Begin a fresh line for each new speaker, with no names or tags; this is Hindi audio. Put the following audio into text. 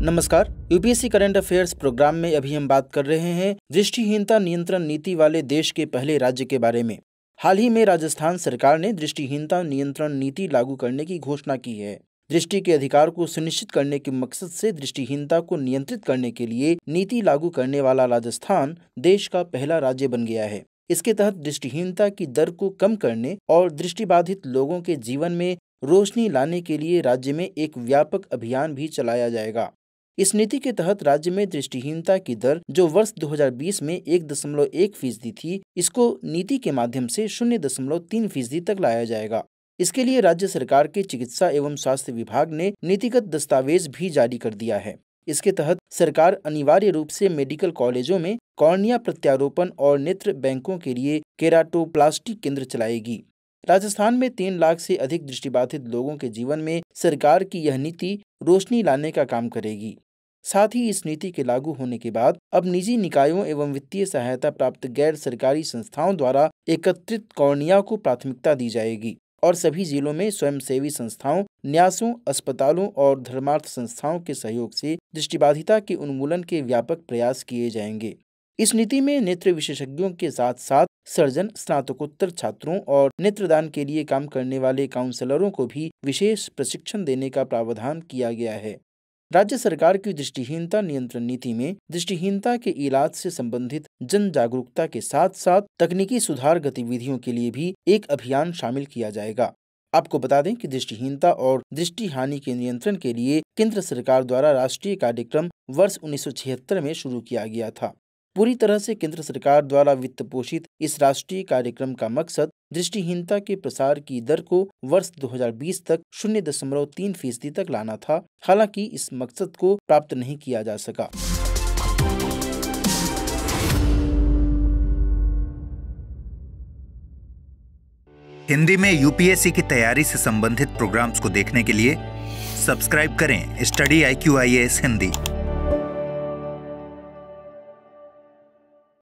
नमस्कार यूपीएससी करंट अफेयर्स प्रोग्राम में अभी हम बात कर रहे हैं दृष्टिहीनता नियंत्रण नीति वाले देश के पहले राज्य के बारे में हाल ही में राजस्थान सरकार ने दृष्टिहीनता नियंत्रण नीति लागू करने की घोषणा की है दृष्टि के अधिकार को सुनिश्चित करने के मकसद से दृष्टिहीनता को नियंत्रित करने के लिए नीति लागू करने वाला राजस्थान देश का पहला राज्य बन गया है इसके तहत दृष्टिहीनता की दर को कम करने और दृष्टिबाधित लोगों के जीवन में रोशनी लाने के लिए राज्य में एक व्यापक अभियान भी चलाया जाएगा इस नीति के तहत राज्य में दृष्टिहीनता की दर जो वर्ष 2020 में एक दशमलव एक फीसदी थी इसको नीति के माध्यम से शून्य दशमलव तीन फीसदी तक लाया जाएगा इसके लिए राज्य सरकार के चिकित्सा एवं स्वास्थ्य विभाग ने नीतिगत दस्तावेज भी जारी कर दिया है इसके तहत सरकार अनिवार्य रूप से मेडिकल कॉलेजों में कॉर्निया प्रत्यारोपण और नेत्र बैंकों के लिए केराटोप्लास्टी केंद्र चलाएगी राजस्थान में तीन लाख से अधिक दृष्टिबाधित लोगों के जीवन में सरकार की यह नीति रोशनी लाने का काम करेगी साथ ही इस नीति के लागू होने के बाद अब निजी निकायों एवं वित्तीय सहायता प्राप्त गैर सरकारी संस्थाओं द्वारा एकत्रित कौर्निया को प्राथमिकता दी जाएगी और सभी जिलों में स्वयंसेवी संस्थाओं न्यासों अस्पतालों और धर्मार्थ संस्थाओं के सहयोग से दृष्टिबाधिता के उन्मूलन के व्यापक प्रयास किए जाएंगे इस नीति में नेत्र विशेषज्ञों के साथ साथ सर्जन स्नातकोत्तर छात्रों और नेत्रदान के लिए काम करने वाले काउंसलरों को भी विशेष प्रशिक्षण देने का प्रावधान किया गया है राज्य सरकार की दृष्टिहीनता नियंत्रण नीति में दृष्टिहीनता के इलाज से संबंधित जन जागरूकता के साथ साथ तकनीकी सुधार गतिविधियों के लिए भी एक अभियान शामिल किया जाएगा आपको बता दें कि दृष्टिहीनता और दृष्टि हानि के नियंत्रण के लिए केंद्र सरकार द्वारा राष्ट्रीय कार्यक्रम वर्ष उन्नीस में शुरू किया गया था पूरी तरह से केंद्र सरकार द्वारा वित्त पोषित इस राष्ट्रीय कार्यक्रम का मकसद दृष्टिहीनता के प्रसार की दर को वर्ष 2020 तक शून्य दशमलव तीन फीसदी तक लाना था हालांकि इस मकसद को प्राप्त नहीं किया जा
सका हिंदी में यूपीएससी की तैयारी से संबंधित प्रोग्राम्स को देखने के लिए सब्सक्राइब करें स्टडी आई हिंदी